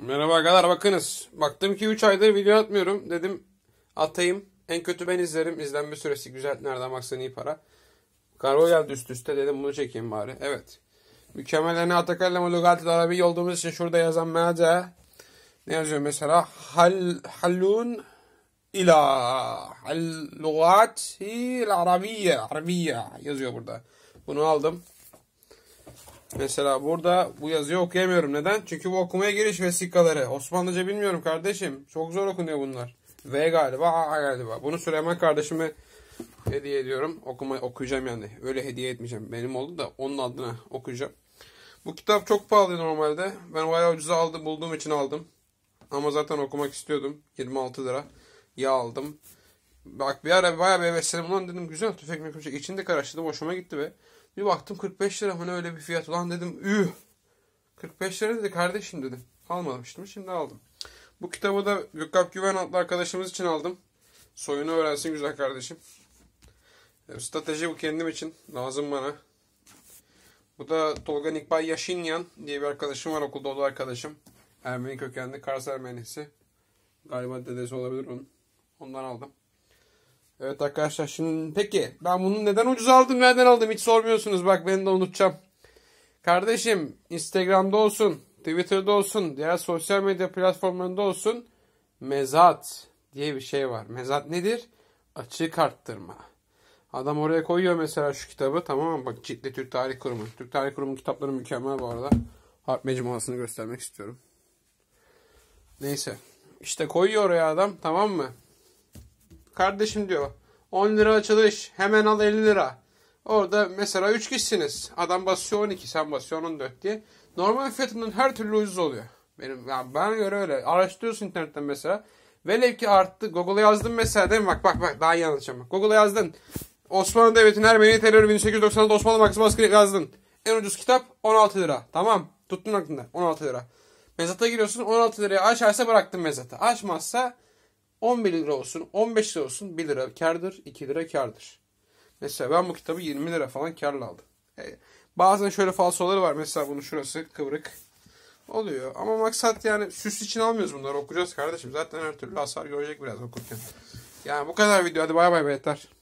Merhaba arkadaşlar bakınız. Baktım ki 3 aydır video atmıyorum. Dedim atayım. En kötü ben izlerim. İzlenme süresi güzel. Nereden baksan iyi para. Kargo geldi üst üste. Dedim bunu çekeyim bari. Evet. Mükemmelen Atakal'le Mulugatil Arabi olduğumuz için şurada yazan meaca ne yazıyor mesela? Hal, halun ila al lugati arabiye arabiye yazıyor burada. Bunu aldım. Mesela burada bu yazıyı okuyamıyorum. Neden? Çünkü bu okumaya giriş vesikaları. Osmanlıca bilmiyorum kardeşim. Çok zor okunuyor bunlar. V galiba, A galiba. Bunu Süleyman kardeşime hediye ediyorum. Okuma, okuyacağım yani. Öyle hediye etmeyeceğim. Benim oldu da onun adına okuyacağım. Bu kitap çok pahalı normalde. Ben bayağı ucuza aldım, bulduğum için aldım. Ama zaten okumak istiyordum. 26 lira. Ya aldım. Bak bir ara bayağı bir heveslerim ulan dedim güzel tüfek mi mekümçek içinde karıştırdım hoşuma gitti be. Bir baktım 45 lira mı ne öyle bir fiyat ulan dedim üh. 45 lira dedi kardeşim dedim. Almamıştım şimdi aldım. Bu kitabı da Gökhan Güven adlı arkadaşımız için aldım. Soyunu öğrensin güzel kardeşim. E, strateji bu kendim için. Lazım bana. Bu da Tolga Nikbay Yaşinyan diye bir arkadaşım var okulda olduğu arkadaşım. Ermeni kökenli Kars Ermenisi. Galiba dedesi olabilir onun. Ondan aldım. Evet arkadaşlar şimdi peki ben bunu neden ucuz aldım nereden aldım hiç sormuyorsunuz bak ben de unutacağım. Kardeşim Instagram'da olsun Twitter'da olsun diğer sosyal medya platformlarında olsun mezat diye bir şey var. Mezat nedir? Açık arttırma. Adam oraya koyuyor mesela şu kitabı tamam mı? Bak ciltli Türk Tarih Kurumu. Türk Tarih Kurumu kitapları mükemmel bu arada. Harp mecmuasını göstermek istiyorum. Neyse. İşte koyuyor oraya adam tamam mı? Kardeşim diyor 10 lira açılış hemen al 50 lira. Orada mesela 3 kişisiniz. Adam basıyor 12 sen basıyor 14 diye. Normal fiyatından her türlü ucuz oluyor. Benim yani bana göre öyle. Araştırıyorsun internetten mesela. Velev ki arttı. Google'a yazdın mesela değil mi? Bak bak bak daha yanlış ama. Google'a yazdın. Osmanlı Devleti'nin Ermeni terörü 1890'da Osmanlı Maksim Askeri yazdın. En ucuz kitap 16 lira. Tamam. Tuttun aklında 16 lira. Mezata giriyorsun 16 liraya açarsa bıraktın mezata. Açmazsa 11 lira olsun, 15 lira olsun 1 lira kardır, 2 lira kardır. Mesela ben bu kitabı 20 lira falan karla aldım. E, bazen şöyle falsoları var. Mesela bunun şurası kıvrık oluyor. Ama maksat yani süs için almıyoruz bunları. Okuyacağız kardeşim. Zaten her türlü hasar görecek biraz okurken. Yani bu kadar video. Hadi bay bay beyler.